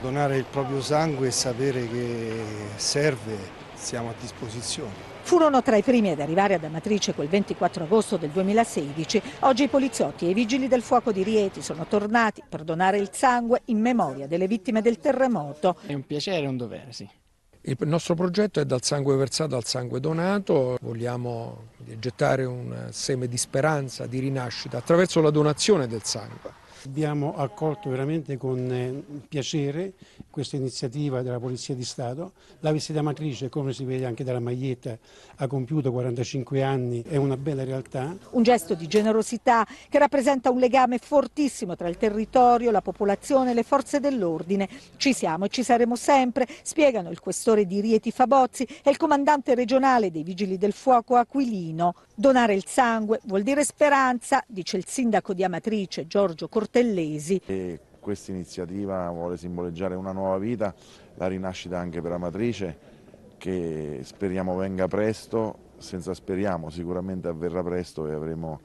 donare il proprio sangue e sapere che serve, siamo a disposizione. Furono tra i primi ad arrivare ad Amatrice quel 24 agosto del 2016. Oggi i poliziotti e i vigili del fuoco di Rieti sono tornati per donare il sangue in memoria delle vittime del terremoto. È un piacere e un dovere, sì. Il nostro progetto è dal sangue versato al sangue donato, vogliamo gettare un seme di speranza, di rinascita attraverso la donazione del sangue. Abbiamo accolto veramente con eh, piacere questa iniziativa della Polizia di Stato. La vestita matrice, come si vede anche dalla maglietta, ha compiuto 45 anni, è una bella realtà. Un gesto di generosità che rappresenta un legame fortissimo tra il territorio, la popolazione e le forze dell'ordine. Ci siamo e ci saremo sempre, spiegano il questore di Rieti Fabozzi e il comandante regionale dei Vigili del Fuoco Aquilino. Donare il sangue vuol dire speranza, dice il sindaco di Amatrice Giorgio Cortellesi. E questa iniziativa vuole simboleggiare una nuova vita, la rinascita anche per Amatrice che speriamo venga presto, senza speriamo sicuramente avverrà presto e avremo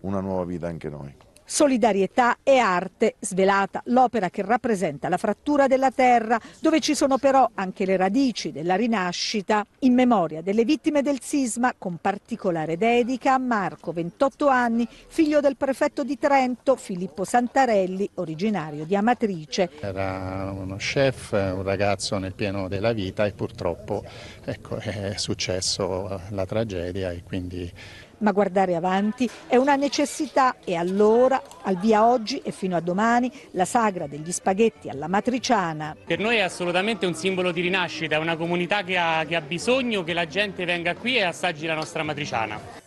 una nuova vita anche noi. Solidarietà e arte svelata, l'opera che rappresenta la frattura della terra, dove ci sono però anche le radici della rinascita, in memoria delle vittime del sisma, con particolare dedica a Marco, 28 anni, figlio del prefetto di Trento, Filippo Santarelli, originario di Amatrice. Era uno chef, un ragazzo nel pieno della vita e purtroppo ecco, è successo la tragedia e quindi ma guardare avanti è una necessità e allora, al via oggi e fino a domani, la sagra degli spaghetti alla matriciana. Per noi è assolutamente un simbolo di rinascita, è una comunità che ha, che ha bisogno che la gente venga qui e assaggi la nostra matriciana.